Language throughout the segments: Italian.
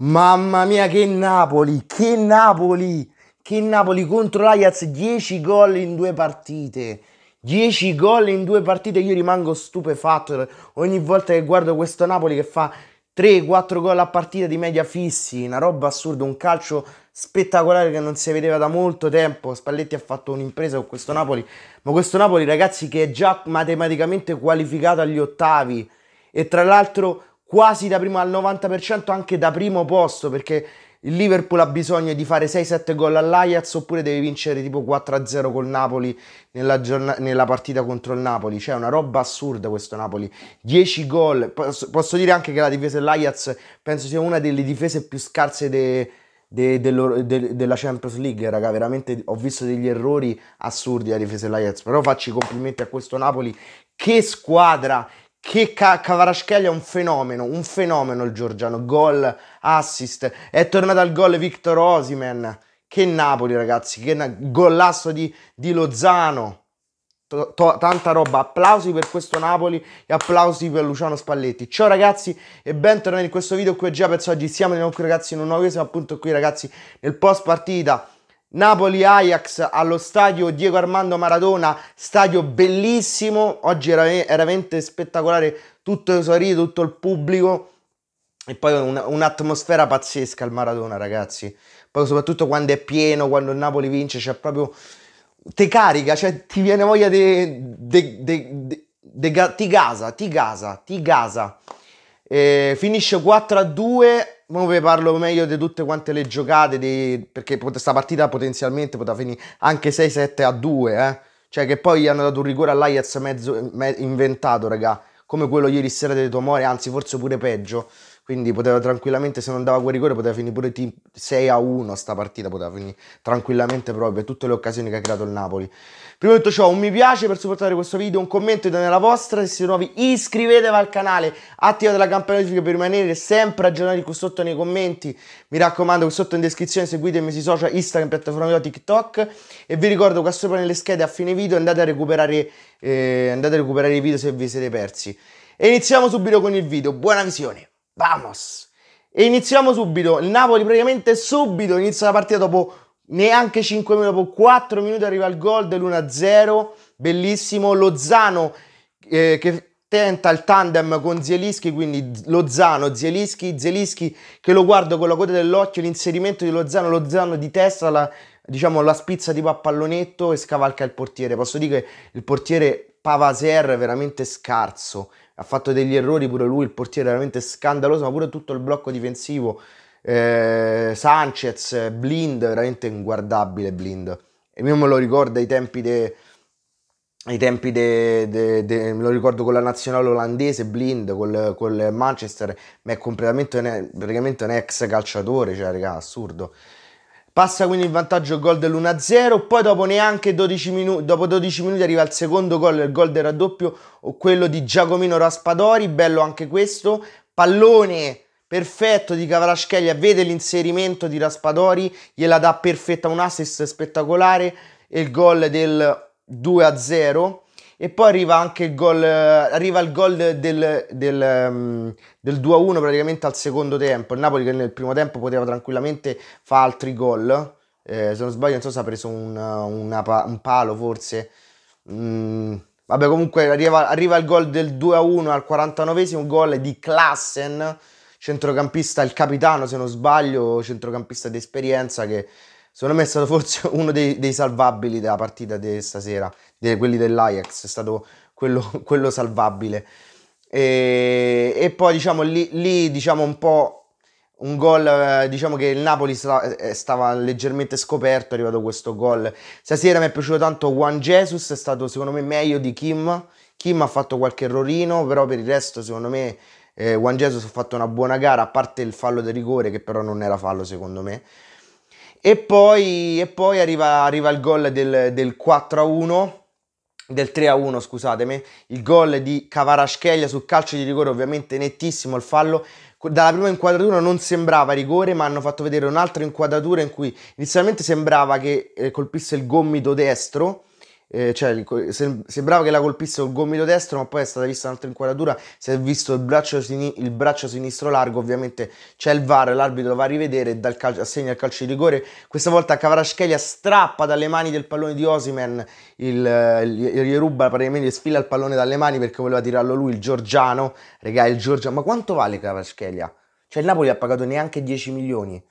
Mamma mia, che Napoli, che Napoli, che Napoli contro l'Ajax, 10 gol in due partite. 10 gol in due partite, io rimango stupefatto ogni volta che guardo questo Napoli che fa 3-4 gol a partita di media fissi, una roba assurda, un calcio spettacolare che non si vedeva da molto tempo. Spalletti ha fatto un'impresa con questo Napoli, ma questo Napoli ragazzi che è già matematicamente qualificato agli ottavi e tra l'altro quasi da primo al 90% anche da primo posto perché il Liverpool ha bisogno di fare 6-7 gol all'Ajax oppure deve vincere tipo 4-0 col Napoli nella, giorn- nella partita contro il Napoli. Cioè è una roba assurda questo Napoli. 10 gol. Posso, posso, dire anche che la difesa dell'Ajax penso sia una delle difese più scarse de, de, de, della Champions League, raga. Veramente ho visto degli errori assurdi la difesa dell'Ajax. Però faccio i complimenti a questo Napoli. Che squadra! che Cavarascelli è un fenomeno, un fenomeno il Giorgiano, gol, assist, è tornato al gol Victor Osimen, che Napoli ragazzi, che na- gollasso di, di Lozano, to- to- tanta roba, applausi per questo Napoli e applausi per Luciano Spalletti. Ciao ragazzi e bentornati in questo video qui è già per oggi, siamo di nuovo qui ragazzi in un nuovo video, siamo appunto qui ragazzi nel post partita Napoli-Ajax allo stadio Diego Armando Maradona, stadio bellissimo, oggi era, era veramente spettacolare, tutto esaurito, tutto il pubblico e poi un, un'atmosfera pazzesca al Maradona ragazzi, poi soprattutto quando è pieno, quando il Napoli vince, c'è proprio, te carica, cioè ti viene voglia di, ti gasa, ti gasa, ti gasa. E finisce 4 a 2. Ma ve parlo meglio di tutte quante le giocate. Di... Perché questa partita potenzialmente poteva finire anche 6-7 a 2. Eh? Cioè, che poi gli hanno dato un rigore all'Ajax mezzo me- inventato, raga. Come quello ieri sera dei Tomori, anzi, forse pure peggio. Quindi poteva tranquillamente, se non andava a quel rigore, poteva finire pure 6 a 1 sta partita, poteva finire tranquillamente proprio tutte le occasioni che ha creato il Napoli. Prima di tutto ciò, un mi piace per supportare questo video, un commento e date la vostra, se siete nuovi iscrivetevi al canale, attivate la campanella notifica per rimanere sempre aggiornati qui sotto nei commenti, mi raccomando qui sotto in descrizione seguitemi sui social, Instagram, piattaforma video, TikTok e vi ricordo qua sopra nelle schede a fine video andate a recuperare, eh, andate a recuperare i video se vi siete persi. E iniziamo subito con il video, buona visione! Vamos! E iniziamo subito. Il Napoli praticamente subito inizia la partita dopo neanche 5 minuti, dopo 4 minuti arriva il gol dell'1-0. Bellissimo. Lozano eh, che tenta il tandem con Zielinski, quindi Lozano, Zielinski, Zielinski che lo guardo con la coda dell'occhio, l'inserimento di Lozano, Lozano di testa, la, diciamo la spizza tipo a pallonetto e scavalca il portiere. Posso dire che il portiere Pavaser è veramente scarso, ha fatto degli errori pure lui, il portiere veramente scandaloso, ma pure tutto il blocco difensivo, eh, Sanchez, Blind, veramente inguardabile Blind. E io me lo ricordo ai tempi dei ai tempi de, de, de, me lo ricordo con la nazionale olandese Blind col, col Manchester ma è completamente un, praticamente un ex calciatore cioè raga assurdo Passa quindi il vantaggio il gol dell'1-0, poi dopo neanche 12 minuti, dopo 12 minuti arriva il secondo gol, il gol del raddoppio, o quello di Giacomino Raspadori, bello anche questo, pallone perfetto di Cavarascheglia, vede l'inserimento di Raspadori, gliela dà perfetta, un assist spettacolare e il gol del 2-0 e poi arriva anche il gol, arriva il gol del, del, mm, del 2-1 praticamente al secondo tempo. Il Napoli che nel primo tempo poteva tranquillamente fare altri gol. Eh, se non sbaglio, non so se ha preso un, una, un palo forse. Mm, vabbè, comunque arriva, arriva il gol del 2-1 al 49esimo, gol di Klassen centrocampista, il capitano se non sbaglio, centrocampista d'esperienza che Secondo me è stato forse uno dei, dei salvabili della partita di stasera, di quelli dell'Ajax, è stato quello, quello salvabile. E, e, poi diciamo lì, lì, diciamo un po' un gol eh, diciamo che il Napoli stava, eh, stava leggermente scoperto è arrivato questo gol stasera mi è piaciuto tanto Juan Jesus è stato secondo me meglio di Kim Kim ha fatto qualche errorino però per il resto secondo me eh, Juan Jesus ha fatto una buona gara a parte il fallo del rigore che però non era fallo secondo me e poi, e poi arriva, arriva, il gol del, del 4 a 1 del 3 a 1 scusatemi il gol di Cavarascheglia sul calcio di rigore ovviamente nettissimo il fallo dalla prima inquadratura non sembrava rigore ma hanno fatto vedere un'altra inquadratura in cui inizialmente sembrava che eh, colpisse il gomito destro eh, cioè, sembrava che la colpisse col gomito destro, ma poi è stata vista un'altra inquadratura, si è visto il braccio, il braccio sinistro largo, ovviamente c'è il VAR, l'arbitro va a rivedere e assegna il calcio di rigore. Questa volta Cavaraschelia strappa dalle mani del pallone di Osimen, il, il, gli ruba praticamente, sfila il pallone dalle mani perché voleva tirarlo lui, il Giorgiano, regà il Giorgiano, ma quanto vale Cavaraschelia? Cioè il Napoli ha pagato neanche 10 milioni.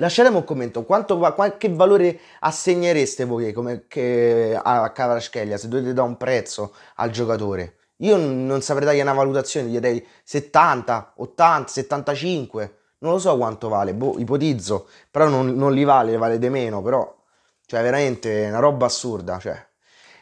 Lasciatemi un commento, quanto, qualche valore assegnereste voi come, che, a Cavarascheglia se dovete dare un prezzo al giocatore? Io non saprei dargli una valutazione, gli darei 70, 80, 75, non lo so quanto vale, boh, ipotizzo, però non, non li vale, vale di meno, però, cioè veramente una roba assurda, cioè.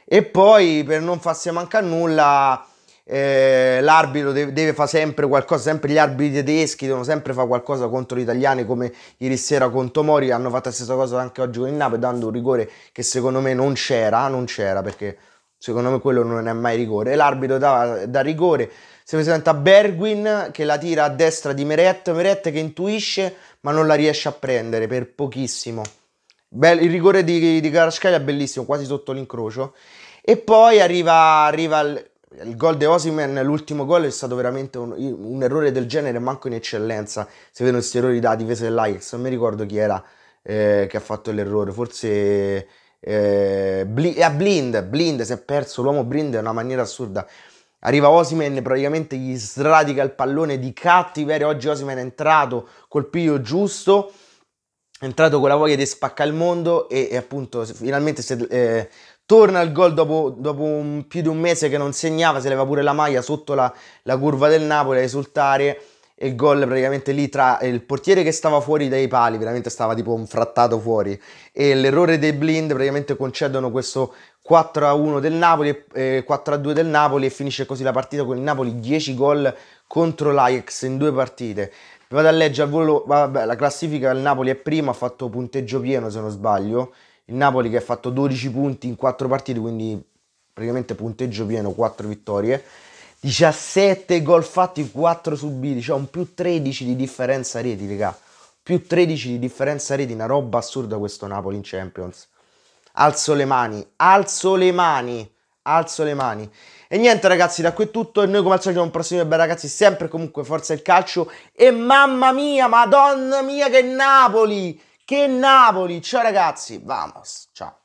E poi per non farsi mancare nulla eh, l'arbitro deve, deve fare sempre qualcosa, sempre gli arbitri tedeschi devono sempre fare qualcosa contro gli italiani come ieri sera con Tomori, hanno fatto la stessa cosa anche oggi con il Napoli dando un rigore che secondo me non c'era, non c'era perché secondo me quello non è mai rigore, l'arbitro dà, dà rigore, si presenta Bergwin che la tira a destra di Meret, Meret che intuisce ma non la riesce a prendere per pochissimo. Bello, il rigore di, di Carascaglia è bellissimo, quasi sotto l'incrocio. E poi arriva, arriva il gol di Osimen, l'ultimo gol è stato veramente un, un, errore del genere, manco in eccellenza. Si vedono questi errori da difesa dell'Ajax. Non mi ricordo chi era eh, che ha fatto l'errore, forse eh, a eh, Blind. Blind si è perso l'uomo Blind in una maniera assurda. Arriva Osimen, praticamente gli sradica il pallone di cattiveria. Oggi Osimen è entrato col piglio giusto, è entrato con la voglia di spaccare il mondo e, e appunto finalmente si è, eh, torna al gol dopo, dopo un, più di un mese che non segnava, si leva pure la maglia sotto la, la curva del Napoli a esultare e il gol praticamente lì tra il portiere che stava fuori dai pali, veramente stava tipo un frattato fuori, e l'errore dei blind praticamente concedono questo 4-1 del Napoli, eh, 4-2 del Napoli e finisce così la partita con il Napoli 10 gol contro l'Ajax in due partite. Vado a leggere al volo, vabbè, la classifica del Napoli è prima, ha fatto punteggio pieno se non sbaglio, il Napoli che ha fatto 12 punti in 4 partite, quindi praticamente punteggio pieno, 4 vittorie, 17 gol fatti, 4 subiti, cioè un più 13 di differenza reti, raga. Più 13 di differenza reti, una roba assurda questo Napoli in Champions. Alzo le mani, alzo le mani, alzo le mani. E niente ragazzi, da qui è tutto e noi come al solito un prossimo bel ragazzi, sempre comunque forza il calcio e mamma mia, madonna mia che Napoli! Che Napoli! Ciao ragazzi, vamos, ciao.